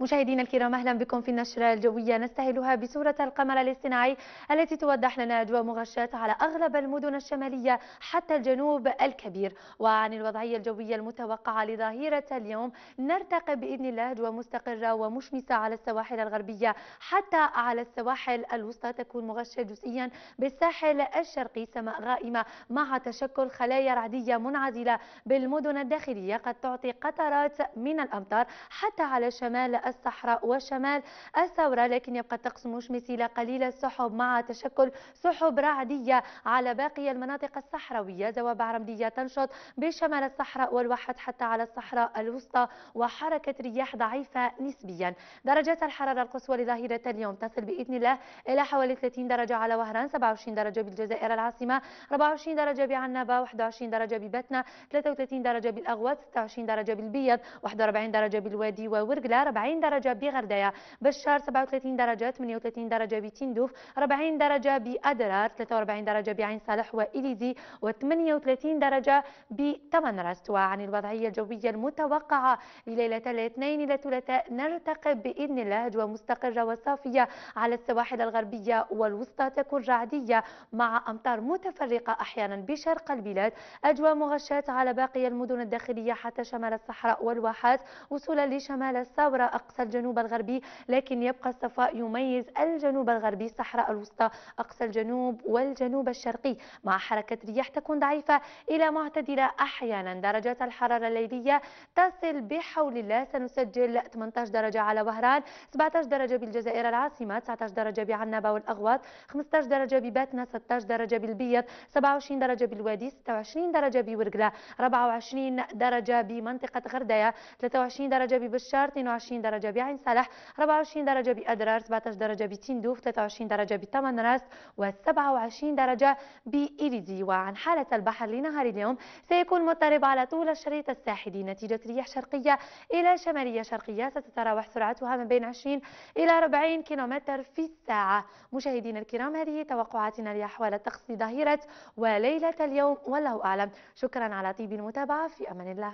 مشاهدينا الكرام أهلا بكم في النشرة الجوية نستهلها بصورة القمر الاصطناعي التي توضح لنا أجواء مغشاة على أغلب المدن الشمالية حتى الجنوب الكبير وعن الوضعية الجوية المتوقعة لظهيرة اليوم نرتقي بإذن الله أجواء مستقرة ومشمسة على السواحل الغربية حتى على السواحل الوسطى تكون مغشاة جزئيا بالساحل الشرقي سماء غائمة مع تشكل خلايا رعدية منعزلة بالمدن الداخلية قد تعطي قطرات من الأمطار حتى على شمال الصحراء وشمال الثورة لكن يبقى الطقس مشمس إلى قليل السحب مع تشكل سحب رعدية على باقي المناطق الصحراوية زوابع رمدية تنشط بشمال الصحراء والواحد حتى على الصحراء الوسطى وحركة رياح ضعيفة نسبيا درجات الحرارة القصوى لظاهرة اليوم تصل بإذن الله إلى حوالي 30 درجة على وهران 27 درجة بالجزائر العاصمة 24 درجة بعنابة 21 درجة ببتنا 33 درجة بالأغواط 26 درجة بالبيض 41 درجة بالوادي وورقلة 40 40 درجة بغردية بشار 37 درجة 38 درجة بتندوف 40 درجة بأدرار 43 درجة بعين صالح وإليزي و38 درجة بتمنرست وعن الوضعية الجوية المتوقعة لليلة الاثنين إلى الثلاثاء نرتقب بإذن الله أجواء مستقرة وصافية على السواحل الغربية والوسطى تكون رعدية مع أمطار متفرقة أحيانا بشرق البلاد أجواء مغشاة على باقي المدن الداخلية حتى شمال الصحراء والواحات وصولا لشمال الثورة أقصى الجنوب الغربي لكن يبقى الصفاء يميز الجنوب الغربي الصحراء الوسطى أقصى الجنوب والجنوب الشرقي مع حركة رياح تكون ضعيفة إلى معتدلة أحيانا درجات الحرارة الليلية تصل بحول الله سنسجل 18 درجة على وهران 17 درجة بالجزائر العاصمة 19 درجة بعنابة والأغواط 15 درجة بباتنا 16 درجة بالبيض 27 درجة بالوادي 26 درجة بورقلة 24 درجة بمنطقة غردية 23 درجة ببشار 22 درجة درجة بعين صالح 24 درجة بأدرار 17 درجة بتندوف 23 درجة بتمن راس و27 درجة بإيريزي وعن حالة البحر لنهار اليوم سيكون مضطرب على طول الشريط الساحلي نتيجة رياح شرقية إلى شمالية شرقية ستتراوح سرعتها من بين 20 إلى 40 كيلومتر في الساعة مشاهدينا الكرام هذه توقعاتنا لأحوال الطقس ظهيرة وليلة اليوم والله أعلم شكرا على طيب المتابعة في أمان الله